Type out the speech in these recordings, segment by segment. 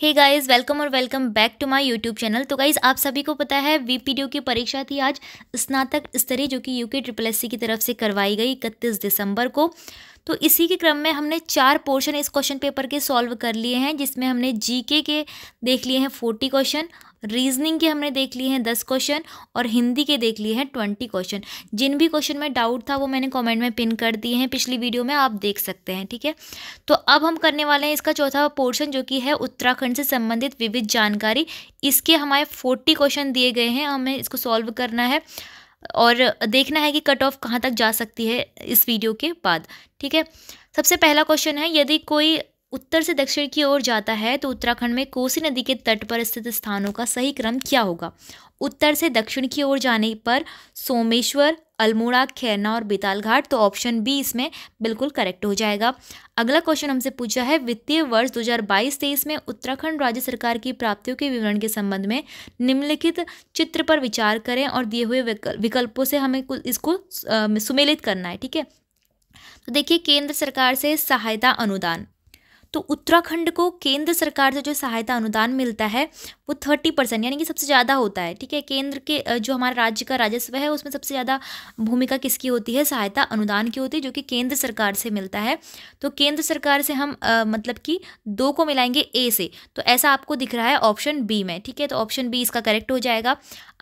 हे guys welcome और welcome back to my YouTube channel तो guys आप सभी को पता है वीपीडीओ की परीक्षा थी आज स्नातक स्तरीय जो कि यूके ट्रिपल एससी की तरफ से करवाई गई इकतीस दिसंबर को तो इसी के क्रम में हमने चार पोर्शन इस क्वेश्चन पेपर के सॉल्व कर लिए हैं जिसमें हमने जीके के देख लिए हैं फोर्टी क्वेश्चन रीजनिंग के हमने देख लिए हैं दस क्वेश्चन और हिंदी के देख लिए हैं ट्वेंटी क्वेश्चन जिन भी क्वेश्चन में डाउट था वो मैंने कमेंट में पिन कर दिए हैं पिछली वीडियो में आप देख सकते हैं ठीक है तो अब हम करने वाले हैं इसका चौथा पोर्शन जो कि है उत्तराखंड से संबंधित विविध जानकारी इसके हमारे फोर्टी क्वेश्चन दिए गए हैं हमें इसको सॉल्व करना है और देखना है कि कट ऑफ कहाँ तक जा सकती है इस वीडियो के बाद ठीक है सबसे पहला क्वेश्चन है यदि कोई उत्तर से दक्षिण की ओर जाता है तो उत्तराखंड में कोसी नदी के तट पर स्थित स्थानों का सही क्रम क्या होगा उत्तर से दक्षिण की ओर जाने पर सोमेश्वर अल्मोड़ा खैरना और बेताल घाट तो ऑप्शन बी इसमें बिल्कुल करेक्ट हो जाएगा अगला क्वेश्चन हमसे पूछा है वित्तीय वर्ष 2022 हजार में उत्तराखंड राज्य सरकार की प्राप्तियों के विवरण के संबंध में निम्नलिखित चित्र पर विचार करें और दिए हुए विकल्पों से हमें इसको सुमेलित करना है ठीक है तो देखिए केंद्र सरकार से सहायता अनुदान तो उत्तराखंड को केंद्र सरकार से जो सहायता अनुदान मिलता है वो थर्टी परसेंट यानी कि सबसे ज़्यादा होता है ठीक है केंद्र के जो हमारा राज्य का राजस्व है उसमें सबसे ज़्यादा भूमिका किसकी होती है सहायता अनुदान की होती है जो कि केंद्र सरकार से मिलता है तो केंद्र सरकार से हम आ, मतलब कि दो को मिलाएंगे ए से तो ऐसा आपको दिख रहा है ऑप्शन बी में ठीक है तो ऑप्शन बी इसका करेक्ट हो जाएगा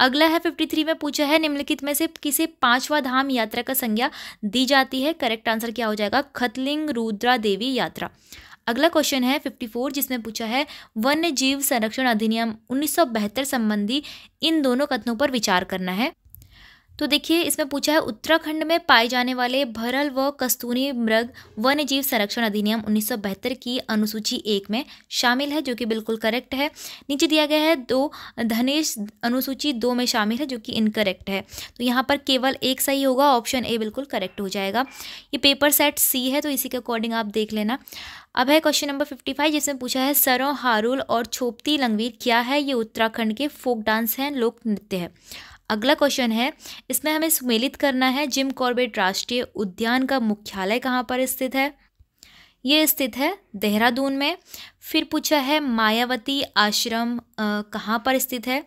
अगला है फिफ्टी थ्री में पूछा है निम्नलिखित में से किसे पाँचवा धाम यात्रा का संज्ञा दी जाती है करेक्ट आंसर क्या हो जाएगा खतलिंग रुद्रा देवी यात्रा अगला क्वेश्चन है फिफ्टी फोर जिसमें पूछा है वन्य जीव संरक्षण अधिनियम उन्नीस संबंधी इन दोनों कथनों पर विचार करना है तो देखिए इसमें पूछा है उत्तराखंड में पाए जाने वाले भरल व कस्तूरी मृग वन्य जीव संरक्षण अधिनियम उन्नीस की अनुसूची एक में शामिल है जो कि बिल्कुल करेक्ट है नीचे दिया गया है दो धनेश अनुसूची दो में शामिल है जो कि इनकरेक्ट है तो यहाँ पर केवल एक सही होगा ऑप्शन ए बिल्कुल करेक्ट हो जाएगा ये पेपर सेट सी है तो इसी के अकॉर्डिंग आप देख लेना अब है क्वेश्चन नंबर फिफ्टी फाइव जिसमें पूछा है सरों हारूल और छोपती लंगवीर क्या है ये उत्तराखंड के फोक डांस हैं लोक नृत्य है अगला क्वेश्चन है इसमें हमें सुमेलित करना है जिम कॉर्बेट राष्ट्रीय उद्यान का मुख्यालय कहाँ पर स्थित है ये स्थित है देहरादून में फिर पूछा है मायावती आश्रम कहाँ पर स्थित है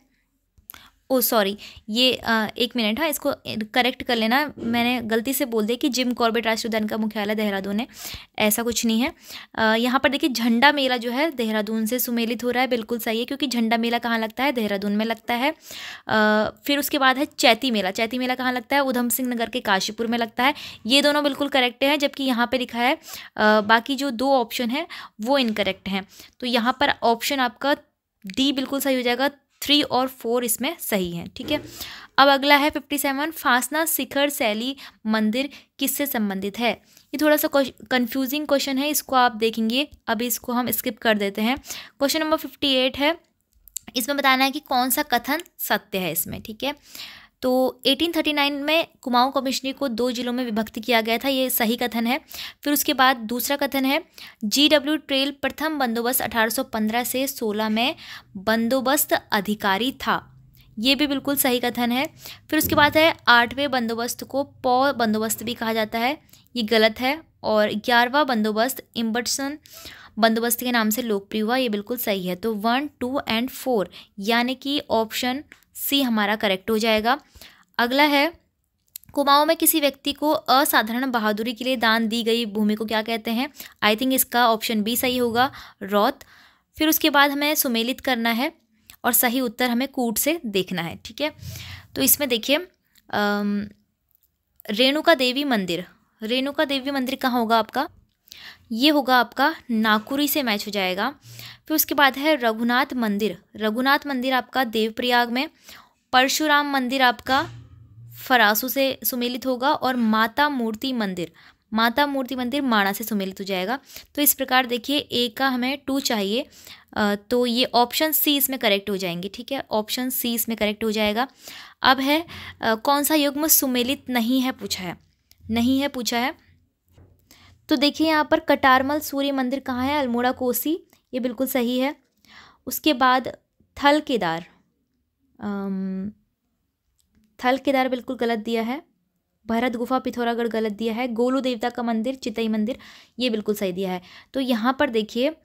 ओ सॉरी ये आ, एक मिनट हाँ इसको करेक्ट कर लेना मैंने गलती से बोल दिया कि जिम कॉर्बेट राष्ट्रीय उद्यान का मुख्यालय देहरादून है ऐसा कुछ नहीं है यहाँ पर देखिए झंडा मेला जो है देहरादून से सुमेलित हो रहा है बिल्कुल सही है क्योंकि झंडा मेला कहाँ लगता है देहरादून में लगता है आ, फिर उसके बाद है चैती मेला चैती मेला कहाँ लगता है उधम सिंह नगर के काशीपुर में लगता है ये दोनों बिल्कुल करेक्ट हैं जबकि यहाँ पर लिखा है बाकी जो दो ऑप्शन है वो इनकरेक्ट हैं तो यहाँ पर ऑप्शन आपका डी बिल्कुल सही हो जाएगा थ्री और फोर इसमें सही हैं ठीक है अब अगला है फिफ्टी सेवन फासना शिखर शैली मंदिर किससे संबंधित है ये थोड़ा सा कंफ्यूजिंग क्वेश्चन है इसको आप देखेंगे अभी इसको हम स्किप कर देते हैं क्वेश्चन नंबर फिफ्टी एट है इसमें बताना है कि कौन सा कथन सत्य है इसमें ठीक है तो 1839 में कुमाऊं कमिश्नरी को दो जिलों में विभक्त किया गया था ये सही कथन है फिर उसके बाद दूसरा कथन है जी डब्ल्यू ट्रेल प्रथम बंदोबस्त 1815 से 16 में बंदोबस्त अधिकारी था ये भी बिल्कुल सही कथन है फिर उसके बाद है आठवें बंदोबस्त को पौ बंदोबस्त भी कहा जाता है ये गलत है और ग्यारहवा बंदोबस्त इम्बटसन बंदोबस्त के नाम से लोकप्रिय हुआ ये बिल्कुल सही है तो वन टू एंड फोर यानी कि ऑप्शन सी हमारा करेक्ट हो जाएगा अगला है कुमाऊं में किसी व्यक्ति को असाधारण बहादुरी के लिए दान दी गई भूमि को क्या कहते हैं आई थिंक इसका ऑप्शन बी सही होगा रौत फिर उसके बाद हमें सुमेलित करना है और सही उत्तर हमें कूट से देखना है ठीक है तो इसमें देखिए रेणुका देवी मंदिर रेणुका देवी मंदिर कहाँ होगा आपका ये होगा आपका नाकुरी से मैच हो जाएगा फिर उसके बाद है रघुनाथ मंदिर रघुनाथ मंदिर आपका देवप्रयाग में परशुराम मंदिर आपका फरासू से सुमेलित होगा और माता मूर्ति मंदिर माता मूर्ति मंदिर माणा से सुमेलित हो जाएगा तो इस प्रकार देखिए ए का हमें टू चाहिए तो ये ऑप्शन सी इसमें करेक्ट हो जाएंगे ठीक है ऑप्शन सी इसमें करेक्ट हो जाएगा अब है कौन सा युग्म सुमेलित नहीं है पूछा है नहीं है पूछा है तो देखिए यहाँ पर कटारमल सूर्य मंदिर कहाँ है अल्मोड़ा कोसी ये बिल्कुल सही है उसके बाद थल केदार थल केदार बिल्कुल गलत दिया है भरत गुफा पिथौरागढ़ गलत दिया है गोलू देवता का मंदिर चितई मंदिर ये बिल्कुल सही दिया है तो यहाँ पर देखिए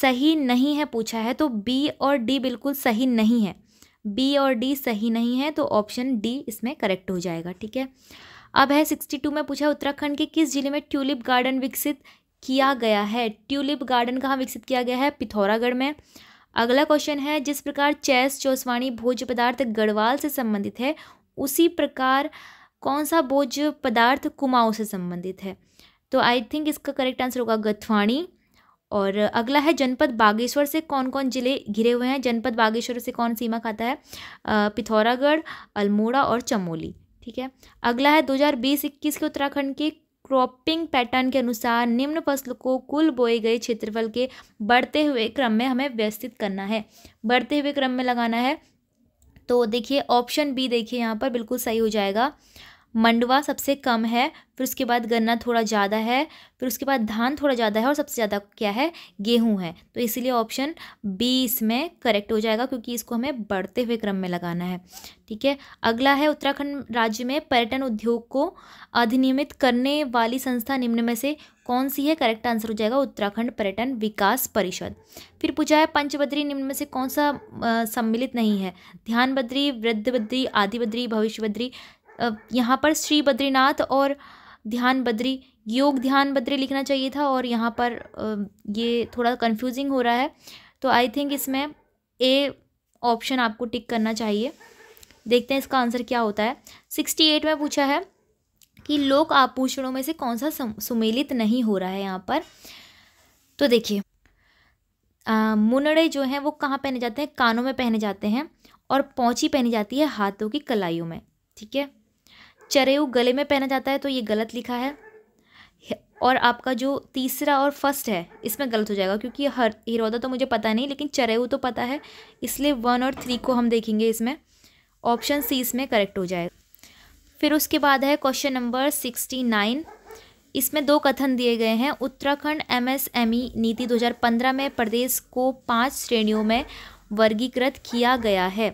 सही नहीं है पूछा है तो बी और डी बिल्कुल सही नहीं है बी और डी सही नहीं है तो ऑप्शन डी इसमें करेक्ट हो जाएगा ठीक है अब है सिक्सटी टू में पूछा उत्तराखंड के किस जिले में ट्यूलिप गार्डन विकसित किया गया है ट्यूलिप गार्डन कहाँ विकसित किया गया है पिथौरागढ़ में अगला क्वेश्चन है जिस प्रकार चैस चौसवाणी भोज्य पदार्थ गढ़वाल से संबंधित है उसी प्रकार कौन सा भोज्य पदार्थ कुमाऊँ से संबंधित है तो आई थिंक इसका करेक्ट आंसर होगा गथवाणी और अगला है जनपद बागेश्वर से कौन कौन जिले घिरे हुए हैं जनपद बागेश्वर से कौन सीमा खाता है पिथौरागढ़ अल्मोड़ा और चमोली ठीक है अगला है 2020-21 के उत्तराखंड के क्रॉपिंग पैटर्न के अनुसार निम्न फसल को कुल बोए गए क्षेत्रफल के बढ़ते हुए क्रम में हमें व्यवस्थित करना है बढ़ते हुए क्रम में लगाना है तो देखिए ऑप्शन बी देखिए यहाँ पर बिल्कुल सही हो जाएगा मंडवा सबसे कम है फिर उसके बाद गन्ना थोड़ा ज़्यादा है फिर उसके बाद धान थोड़ा ज़्यादा है और सबसे ज़्यादा क्या है गेहूं है तो इसलिए ऑप्शन बी इसमें करेक्ट हो जाएगा क्योंकि इसको हमें बढ़ते हुए क्रम में लगाना है ठीक है अगला है उत्तराखंड राज्य में पर्यटन उद्योग को अधिनियमित करने वाली संस्था निम्न में से कौन सी है करेक्ट आंसर हो जाएगा उत्तराखंड पर्यटन विकास परिषद फिर पूछा है पंचबद्री निम्न में से कौन सा सम्मिलित नहीं है ध्यान बद्री वृद्ध बद्री आदि बद्री भविष्य बद्री यहाँ पर श्री बद्रीनाथ और ध्यान बद्री योग ध्यान बद्री लिखना चाहिए था और यहाँ पर ये थोड़ा कंफ्यूजिंग हो रहा है तो आई थिंक इसमें ए ऑप्शन आपको टिक करना चाहिए देखते हैं इसका आंसर क्या होता है सिक्सटी एट में पूछा है कि लोक आभूषणों में से कौन सा सुमेलित नहीं हो रहा है यहाँ पर तो देखिए मुनड़े जो हैं वो कहाँ पहने जाते हैं कानों में पहने जाते हैं और पौची पहनी जाती है हाथों की कलाइयों में ठीक है चरेऊ गले में पहना जाता है तो ये गलत लिखा है और आपका जो तीसरा और फर्स्ट है इसमें गलत हो जाएगा क्योंकि हर हिरोदा तो मुझे पता नहीं लेकिन चरेऊ तो पता है इसलिए वन और थ्री को हम देखेंगे इसमें ऑप्शन सी इसमें करेक्ट हो जाएगा फिर उसके बाद है क्वेश्चन नंबर सिक्सटी नाइन इसमें दो कथन दिए गए हैं उत्तराखंड एमएसएमई e नीति 2015 में प्रदेश को पांच श्रेणियों में वर्गीकृत किया गया है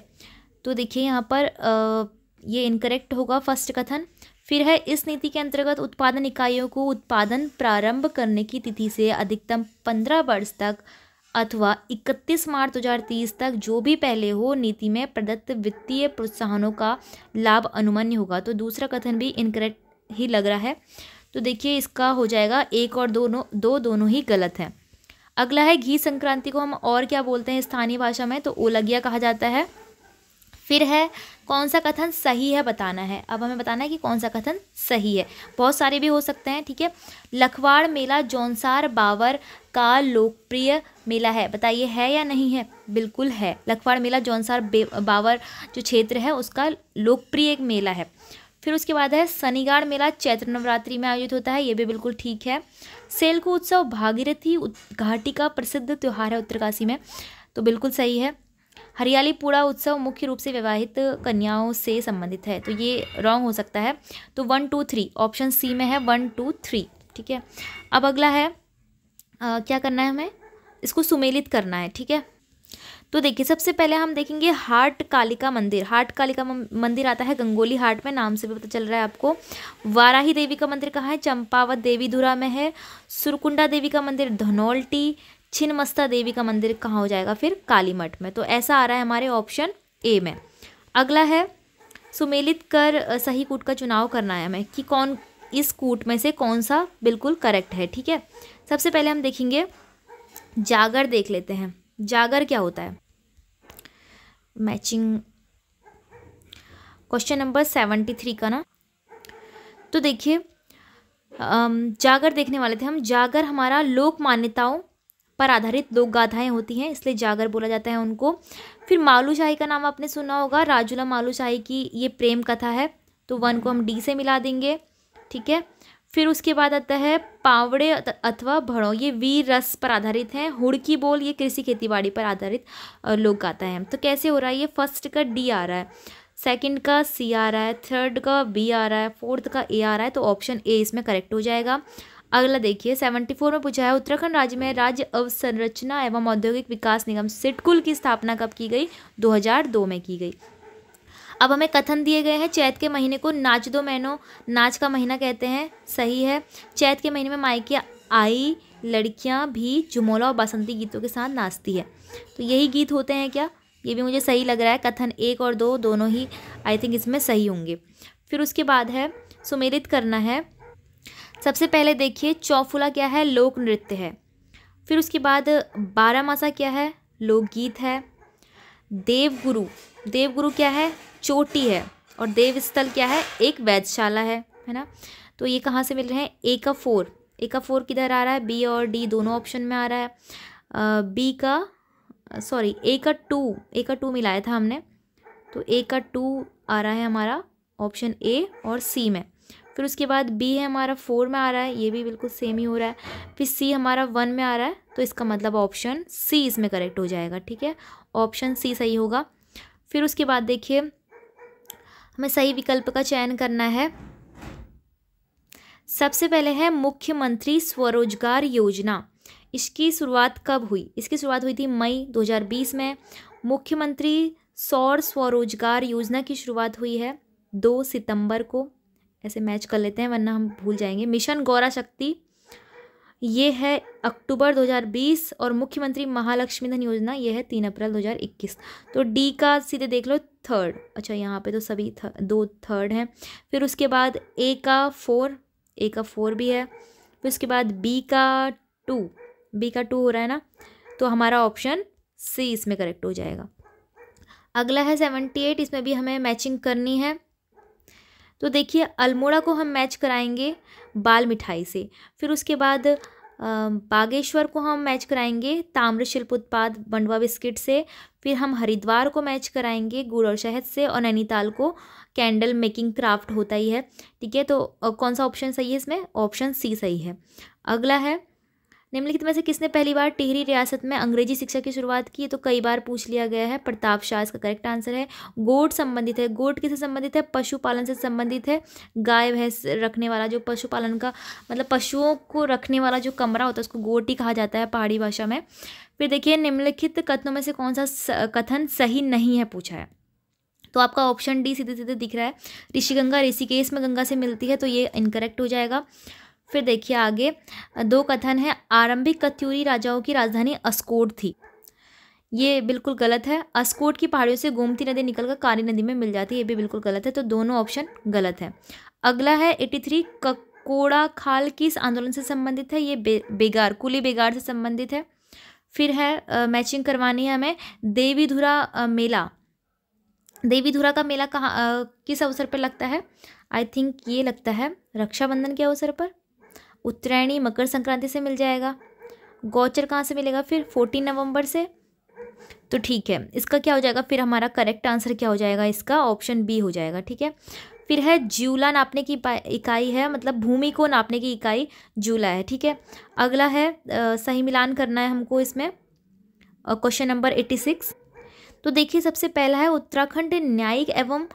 तो देखिए यहाँ पर ये इनकरेक्ट होगा फर्स्ट कथन फिर है इस नीति के अंतर्गत उत्पादन इकाइयों को उत्पादन प्रारंभ करने की तिथि से अधिकतम पंद्रह वर्ष तक अथवा इकतीस मार्च तीस तक जो भी पहले हो नीति में प्रदत्त वित्तीय प्रोत्साहनों का लाभ अनुमन्य होगा तो दूसरा कथन भी इनकरेक्ट ही लग रहा है तो देखिए इसका हो जाएगा एक और दोनों दो दोनों ही गलत हैं अगला है घी संक्रांति को हम और क्या बोलते हैं स्थानीय भाषा में तो ओलगिया कहा जाता है फिर है कौन सा कथन सही है बताना है अब हमें बताना है कि कौन सा कथन सही है बहुत सारे भी हो सकते हैं ठीक है लखवाड़ मेला जौनसार बावर का लोकप्रिय मेला है बताइए है या नहीं है बिल्कुल है लखवाड़ मेला जौनसार बावर जो क्षेत्र है उसका लोकप्रिय एक मेला है फिर उसके बाद है शनिगाड़ मेला चैत्र नवरात्रि में आयोजित होता है ये भी बिल्कुल ठीक है सेलकू उत्सव भागीरथी घाटी का प्रसिद्ध त्यौहार है उत्तरकाशी में तो बिल्कुल सही है हरियाली पूरा उत्सव मुख्य रूप से विवाहित कन्याओं से संबंधित है तो ये रॉन्ग हो सकता है तो one two three option C में है वन टू थ्री ठीक है अब अगला है आ, क्या करना है हमें इसको सुमेलित करना है ठीक है तो देखिए सबसे पहले हम देखेंगे हार्ट कालिका मंदिर हार्ट कालिका मंदिर आता है गंगोली हाट में नाम से भी पता चल रहा है आपको वाराही देवी का मंदिर कहाँ है चंपावत देवी धुरा में है सुरकुंडा देवी का मंदिर धनौल्टी छिन्नमस्ता देवी का मंदिर कहाँ हो जाएगा फिर काली मठ में तो ऐसा आ रहा है हमारे ऑप्शन ए में अगला है सुमेलित कर सही कूट का चुनाव करना है हमें कि कौन इस कूट में से कौन सा बिल्कुल करेक्ट है ठीक है सबसे पहले हम देखेंगे जागर देख लेते हैं जागर क्या होता है matching question number seventy three का ना तो देखिए जागर देखने वाले थे हम जागर हमारा लोक मान्यताओं पर आधारित लोक गाथाएँ होती हैं इसलिए जागर बोला जाता है उनको फिर मालू शाही का नाम आपने सुना होगा राजूला मालू शाही की ये प्रेम कथा है तो वन को हम डी से मिला देंगे ठीक है फिर उसके बाद आता है पावड़े अथवा भड़ों ये वीर रस पर आधारित हैं हुड़की बोल ये कृषि खेतीबाड़ी पर आधारित लोग गाता है तो कैसे हो रहा है ये फर्स्ट का डी आ रहा है सेकंड का सी आ रहा है थर्ड का बी आ रहा है फोर्थ का ए आ रहा है तो ऑप्शन ए इसमें करेक्ट हो जाएगा अगला देखिए 74 में पूछा है उत्तराखंड राज्य में राज्य अवसंरचना एवं औद्योगिक विकास निगम सिटकुल की स्थापना कब की गई 2002 में की गई अब हमें कथन दिए गए हैं चैत के महीने को नाच दो महीनों नाच का महीना कहते हैं सही है चैत के महीने में माइके आई लड़कियां भी झुमोला और बासंती गीतों के साथ नाचती है तो यही गीत होते हैं क्या ये भी मुझे सही लग रहा है कथन एक और दो दोनों ही आई थिंक इसमें सही होंगे फिर उसके बाद है सुमेलित करना है सबसे पहले देखिए चौफुला क्या है लोक नृत्य है फिर उसके बाद बारामासा क्या है लोकगीत है देवगुरु देवगुरु क्या है चोटी है और देवस्थल क्या है एक वैधशाला है है ना तो ये कहाँ से मिल रहे हैं ए का फोर ए का फोर किधर आ रहा है बी और डी दोनों ऑप्शन में आ रहा है आ, बी का सॉरी ए का टू ए का टू मिलाया था हमने तो ए का टू आ रहा है हमारा ऑप्शन ए और सी में फिर उसके बाद बी है हमारा फोर में आ रहा है ये भी बिल्कुल सेम ही हो रहा है फिर सी हमारा वन में आ रहा है तो इसका मतलब ऑप्शन सी इसमें करेक्ट हो जाएगा ठीक है ऑप्शन सी सही होगा फिर उसके बाद देखिए हमें सही विकल्प का चयन करना है सबसे पहले है मुख्यमंत्री स्वरोजगार योजना इसकी शुरुआत कब हुई इसकी शुरुआत हुई थी मई 2020 में मुख्यमंत्री सौर स्वरोजगार योजना की शुरुआत हुई है दो सितंबर को ऐसे मैच कर लेते हैं वरना हम भूल जाएंगे मिशन गौरा शक्ति ये है अक्टूबर 2020 और मुख्यमंत्री महालक्ष्मी धन योजना ये है तीन अप्रैल 2021 तो डी का सीधे देख लो थर्ड अच्छा यहाँ पे तो सभी थर्ड, दो थर्ड हैं फिर उसके बाद ए का फोर ए का फोर भी है फिर उसके बाद बी का टू बी का टू हो रहा है ना तो हमारा ऑप्शन सी इसमें करेक्ट हो जाएगा अगला है सेवेंटी एट इसमें भी हमें मैचिंग करनी है तो देखिए अल्मोड़ा को हम मैच कराएंगे बाल मिठाई से फिर उसके बाद बागेश्वर को हम मैच कराएंगे ताम्र शिल्प उत्पाद बंडवा बिस्किट से फिर हम हरिद्वार को मैच कराएंगे गुड़ और शहद से और नैनीताल को कैंडल मेकिंग क्राफ्ट होता ही है ठीक है तो कौन सा ऑप्शन सही है इसमें ऑप्शन सी सही है अगला है निम्नलिखित में से किसने पहली बार टिहरी रियासत में अंग्रेजी शिक्षा की शुरुआत की तो कई बार पूछ लिया गया है प्रताप शाह इसका करेक्ट आंसर है गोट संबंधित है गोट किससे संबंधित है पशुपालन से संबंधित है गाय भैंस रखने वाला जो पशुपालन का मतलब पशुओं को रखने वाला जो कमरा होता है उसको गोट ही कहा जाता है पहाड़ी भाषा में फिर देखिए निम्नलिखित कथनों में से कौन सा कथन सही नहीं है पूछा है तो आपका ऑप्शन डी सीधे सीधे दिख रहा है ऋषिगंगा ऋषिकेश में गंगा से मिलती है तो ये इनकरेक्ट हो जाएगा फिर देखिए आगे दो कथन है आरंभिक कथ्यूरी राजाओं की राजधानी अस्कोट थी ये बिल्कुल गलत है अस्कोट की पहाड़ियों से गोमती नदी निकलकर काली नदी में मिल जाती है ये भी बिल्कुल गलत है तो दोनों ऑप्शन गलत है अगला है एटी थ्री ककोड़ा खाल किस आंदोलन से संबंधित है ये बे, बेगार कुली बेगार से संबंधित है फिर है आ, मैचिंग करवानी है हमें देवीधुरा धुरा मेला देवीधुरा का मेला कहाँ किस अवसर पर लगता है आई थिंक ये लगता है रक्षाबंधन के अवसर पर उत्तरायणी मकर संक्रांति से मिल जाएगा गौचर कहाँ से मिलेगा फिर फोर्टीन नवंबर से तो ठीक है इसका क्या हो जाएगा फिर हमारा करेक्ट आंसर क्या हो जाएगा इसका ऑप्शन बी हो जाएगा ठीक है फिर है जूला नापने की इकाई है मतलब भूमि को नापने की इकाई जूला है ठीक है अगला है आ, सही मिलान करना है हमको इसमें क्वेश्चन नंबर एट्टी सिक्स तो देखिए सबसे पहला है उत्तराखंड न्यायिक एवं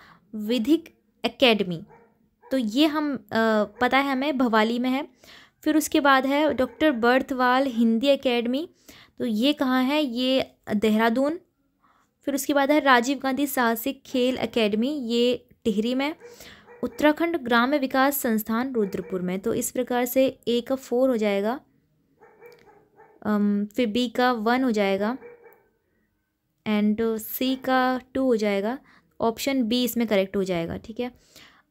विधिक एकेडमी तो ये हम आ, पता है हमें भवाली में है फिर उसके बाद है डॉक्टर बर्थवाल हिंदी एकेडमी तो ये कहाँ है ये देहरादून फिर उसके बाद है राजीव गांधी साहसिक खेल एकेडमी ये टिहरी में उत्तराखंड ग्राम्य विकास संस्थान रुद्रपुर में तो इस प्रकार से ए का फोर हो जाएगा फिर बी का वन हो जाएगा एंड सी का टू हो जाएगा ऑप्शन बी इसमें करेक्ट हो जाएगा ठीक है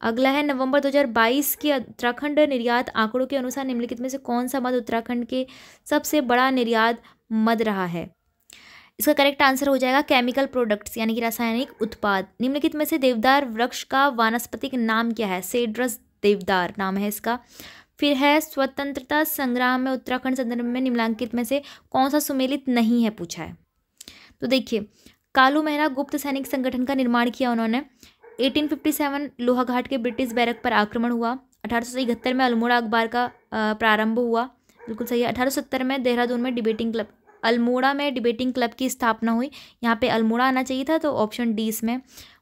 अगला है नवंबर 2022 के उत्तराखंड निर्यात आंकड़ों के अनुसार निम्नलिखित में से कौन सा मद उत्तराखंड के सबसे बड़ा निर्यात मद रहा है इसका करेक्ट आंसर हो जाएगा केमिकल प्रोडक्ट्स यानी कि रासायनिक उत्पाद निम्नलिखित में से देवदार वृक्ष का वानस्पतिक नाम क्या है सेड्रस देवदार नाम है इसका फिर है स्वतंत्रता संग्राम में उत्तराखंड संदर्भ में निम्नलिखित में से कौन सा सुमेलित नहीं है पूछा है तो देखिए कालू मेहरा गुप्त सैनिक संगठन का निर्माण किया उन्होंने 1857 लोहाघाट के ब्रिटिश बैरक पर आक्रमण हुआ अठारह में अल्मोड़ा अखबार का प्रारंभ हुआ बिल्कुल सही है अठारह में देहरादून में डिबेटिंग क्लब अल्मोड़ा में डिबेटिंग क्लब की स्थापना हुई यहाँ पे अल्मोड़ा आना चाहिए था तो ऑप्शन डी इसमें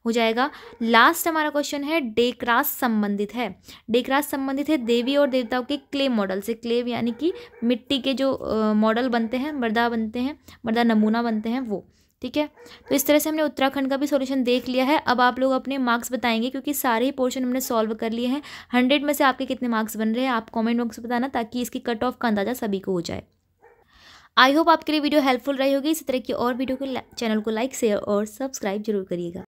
हो जाएगा लास्ट हमारा क्वेश्चन है डेकरास संबंधित है डेकरास संबंधित है देवी और देवताओं के क्ले मॉडल से क्ले यानी कि मिट्टी के जो मॉडल बनते हैं मर्दा बनते हैं मर्दा नमूना बनते हैं वो ठीक है तो इस तरह से हमने उत्तराखंड का भी सॉल्यूशन देख लिया है अब आप लोग अपने मार्क्स बताएंगे क्योंकि सारे ही पोर्शन हमने सॉल्व कर लिए हैं हंड्रेड में से आपके कितने मार्क्स बन रहे हैं आप कमेंट बॉक्स में बताना ताकि इसकी कट ऑफ का अंदाजा सभी को हो जाए आई होप आपके लिए वीडियो हेल्पफुल रही होगी इसी तरह की और वीडियो को चैनल को लाइक शेयर और सब्सक्राइब जरूर करिएगा